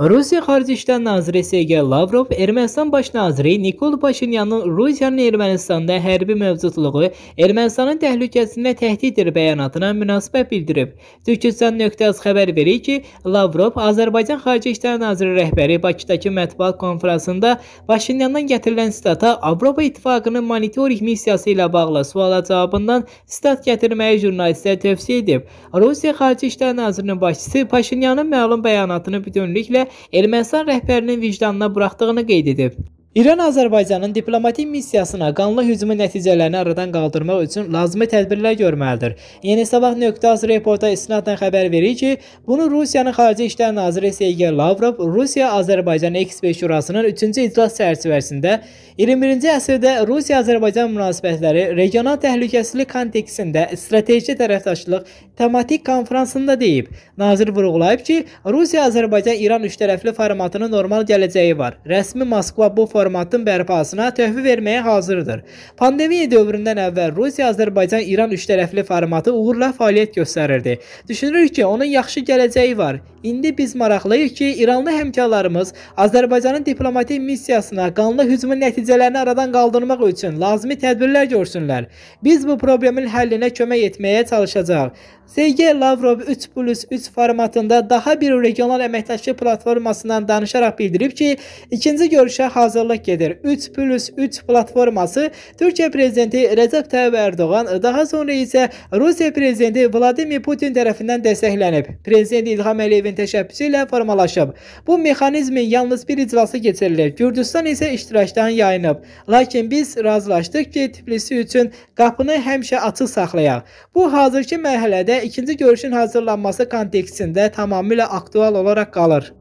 Rusiya Xarici İşlər Naziri Sergey Lavrov Ermənistan baş naziri Nikol Paşinyanın Rusiyanın Ermənistanda hərbi mövcudluğu Ermənistanın təhlükəsində təhdiddir bəyanatına münasibət bildirib. Türkistan.az xəbər verir ki, Lavrov Azərbaycan Xarici İşlər Naziri rəhbəri Bakıdakı mətbuat konfransında Paşinyandan gətirilən sitata Avropa İttifaqının monitorinq missiyası ilə bağlı suala cavabından sitat gətirməyi jurnalistə tövsiyə edib. Rusiya Xarici İşlər Nazirinin başçısı Paşinyanın məlum bəyanatını bütünlüklə Ermənistan rəhbərinin vicdanına buraxdığını qeyd edib. İran Azərbaycanın diplomatik missiyasına qanlı hücumun nəticələrini aradan qaldırmaq üçün lazımi tədbirlər görməlidir. Yeni Sabah nöqtəz reporta istinadən xəbər verir ki, bunu Rusiyanın Xarici İşlər Naziri Sergey Lavrov Rusiya-Azərbaycan Ekspert Şurasının 3-cü iclas çərçivəsində 21-ci əsrdə Rusiya-Azərbaycan münasibətləri regional təhlükəsizlik kontekstində strateji tərəfdaşlıq tematik konfransında deyib. Nazir vurğulayıb ki, Rusiya-Azərbaycan-İran üçtərəfli formatının normal gələcəyi var. Rəsmi Moskva bu formatı təsərrümatın bərpasına töhfə verməyə hazırdır. Pandemiya dövründən əvvəl Rusiya Azərbaycan İran üçtərəfli formatı uğurla fəaliyyət göstərirdi. Düşünürük ki, onun yaxşı gələcəyi var. İndi biz maraqlıyıq ki, İranlı həmkarlarımız Azərbaycanın diplomatik missiyasına qanlı hücumun nəticələrini aradan qaldırmaq üçün lazımi tədbirlər görsünlər. Biz bu problemin həllinə kömək etməyə çalışacağıq. Sergey Lavrov 3 plus 3 formatında daha bir regional əməkdaşlıq platformasından danışaraq bildirib ki, ikinci görüşə hazırlıq gedir. 3 plus 3 platforması Türkiyə prezidenti Rəcəb Tayyib Ərdoğan, daha sonra isə Rusiya prezidenti Vladimir Putin tərəfindən dəstəklənib. Prezident İlham Əliyevin Partiyasının təşəbbüsü ilə formalaşıb. Bu mexanizmin yalnız bir iclası keçirilir. Gürcüstan isə iştirakdan yayınıb. Lakin biz razılaşdıq ki, Tiflisi üçün qapını həmişə açıq saxlayaq. Bu hazırki mərhələdə ikinci görüşün hazırlanması kontekstində tamamilə aktual olaraq qalır.